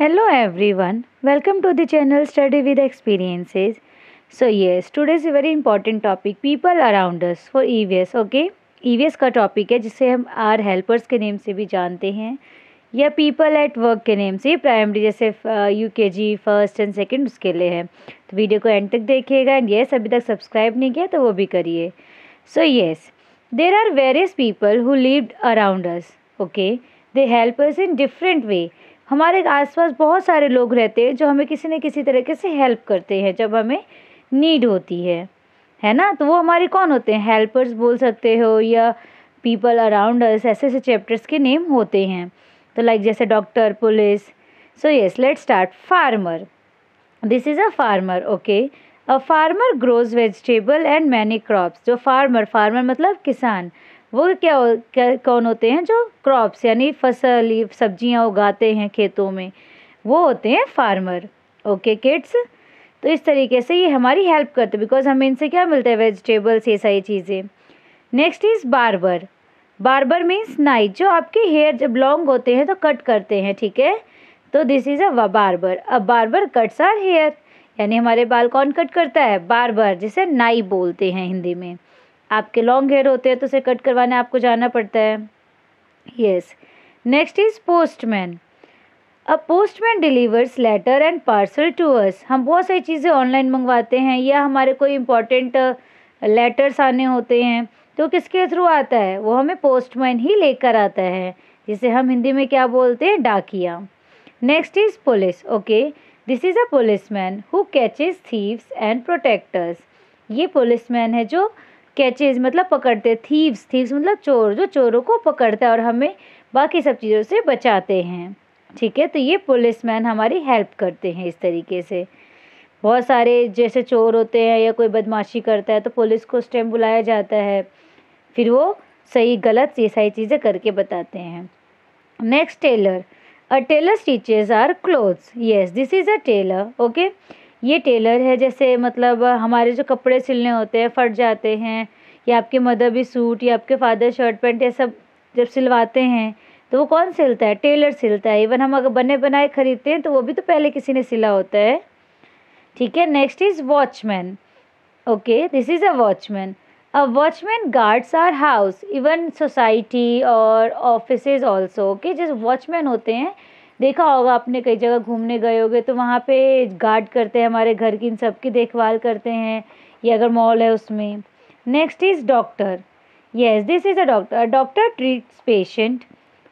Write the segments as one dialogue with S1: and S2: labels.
S1: Hello Hello everyone, welcome to the channel Study with Experiences. So yes, today's very important topic people around us for EVS okay EVS का topic है जिसे हम are helpers के name से भी जानते हैं या पीपल एट वर्क के नेम से प्राइमरी जैसे U K G first and second उसके लिए है तो वीडियो को एंड तक देखिएगा एंड येस अभी तक सब्सक्राइब नहीं किया तो वो भी करिए so yes there are various people who lived around us okay the helpers in different way हमारे आसपास बहुत सारे लोग रहते हैं जो हमें किसी न किसी तरीके से हेल्प करते हैं जब हमें नीड होती है है ना तो वो हमारे कौन होते हैं हेल्पर्स बोल सकते हो या पीपल अराउंड अस ऐसे ऐसे चैप्टर्स के नेम होते हैं तो लाइक जैसे doctor police so yes let start farmer this is a farmer okay a farmer grows vegetable and many crops जो फार्मर फार्मर मतलब किसान वो क्या, क्या कौन होते हैं जो क्रॉप्स यानी फसल सब्जियां उगाते हैं खेतों में वो होते हैं फार्मर ओके किड्स तो इस तरीके से ये हमारी हेल्प करते बिकॉज हमें इनसे क्या मिलता है वेजिटेबल्स ये सारी चीज़ें next is barber barber means नाइट जो आपके हेयर जब लॉन्ग होते हैं तो कट करते हैं ठीक है तो this is a barber a barber cuts our hair यानी हमारे बाल कौन कट करता है बारबर जिसे नाई बोलते हैं हिंदी में आपके लॉन्ग हेयर होते हैं तो उसे कट करवाने आपको जाना पड़ता है yes next is postman a postman delivers letter and parcel to us हम बहुत सारी चीज़ें ऑनलाइन मंगवाते हैं या हमारे कोई इंपॉर्टेंट लेटर्स आने होते हैं तो किसके थ्रू आता है वो हमें पोस्टमैन ही लेकर आता है जिसे हम हिंदी में क्या बोलते हैं डाकिया next is police okay this is a police man who catches thieves and protectors ये पुलिस मैन है जो कैचेज मतलब पकड़ते थीव्स थीव्स मतलब चोर जो चोरों को पकड़ता है और हमें बाकी सब चीज़ों से बचाते हैं ठीक है तो ये पुलिसमैन हमारी हेल्प करते हैं इस तरीके से बहुत सारे जैसे चोर होते हैं या कोई बदमाशी करता है तो पुलिस को उस टाइम बुलाया जाता है फिर वो सही गलत ये सारी चीज़ें करके बताते हैं next tailor a tailor stitches our clothes yes this is a tailor okay ये टेलर है जैसे मतलब हमारे जो कपड़े सिलने होते हैं फट जाते हैं या आपके मदर भी सूट या आपके फादर शर्ट पैंट ये सब जब सिलवाते हैं तो वो कौन सिलता है टेलर सिलता है इवन हम अगर बने बनाए ख़रीदते हैं तो वो भी तो पहले किसी ने सिला होता है ठीक है next is watchman okay this is a watchman a watchman guards our house even society और ऑफिस ऑल्सो ओके जो वॉचमैन होते हैं देखा होगा आपने कई जगह घूमने गए होंगे तो वहाँ पे गार्ड करते हैं हमारे घर की इन सब की देखभाल करते हैं ये अगर मॉल है उसमें next is doctor yes this is a doctor doctor treats patient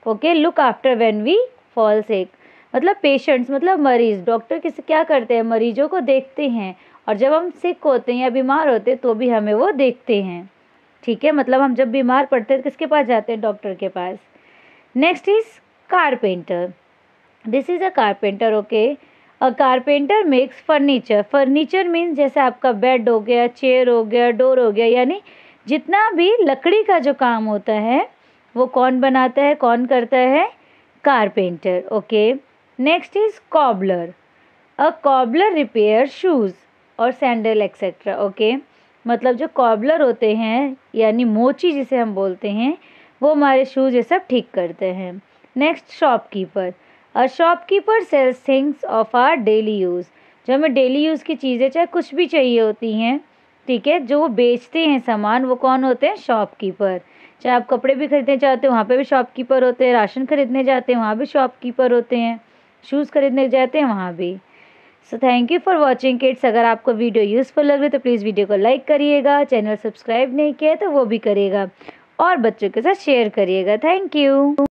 S1: okay look after when we fall sick मतलब पेशेंट्स मतलब मरीज़ डॉक्टर किस क्या करते हैं मरीजों को देखते हैं और जब हम सिक होते हैं या बीमार होते हैं तो भी हमें वो देखते हैं ठीक है मतलब हम जब बीमार पड़ते हैं तो किसके पास जाते हैं डॉक्टर के पास next is carpenter this is a carpenter okay a carpenter makes furniture furniture means जैसे आपका बेड हो गया चेयर हो गया डोर हो गया यानी जितना भी लकड़ी का जो काम होता है वो कौन बनाता है कौन करता है carpenter okay next is cobbler a cobbler repair shoes और सैंडल एक्सेट्रा ओके मतलब जो कॉबलर होते हैं यानी मोची जिसे हम बोलते हैं वो हमारे शूज़ ये सब ठीक करते हैं next shopkeeper a shopkeeper sells things of our daily use जो हमें डेली यूज़ की चीज़ें चाहे कुछ भी चाहिए होती हैं ठीक है जो वो बेचते हैं सामान वो कौन होते हैं शॉपकीपर चाहे आप कपड़े भी खरीदने जाते हो वहाँ पे भी शॉपकीपर होते हैं राशन खरीदने जाते हैं वहाँ भी शॉपकीपर होते हैं शूज़ खरीदने जाते हैं वहाँ भी so thank you for watching kids अगर आपको वीडियो यूज़फुल लग रही तो प्लीज़ वीडियो को लाइक करिएगा चैनल सब्सक्राइब नहीं किया तो वो भी करिएगा और बच्चों के साथ शेयर करिएगा थैंक यू